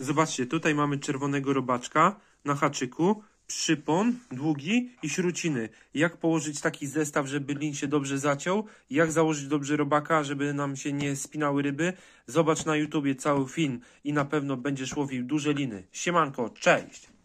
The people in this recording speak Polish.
Zobaczcie, tutaj mamy czerwonego robaczka na haczyku, przypon długi i śruciny. Jak położyć taki zestaw, żeby lin się dobrze zaciął? Jak założyć dobrze robaka, żeby nam się nie spinały ryby? Zobacz na YouTubie cały film i na pewno będziesz łowił duże liny. Siemanko, cześć!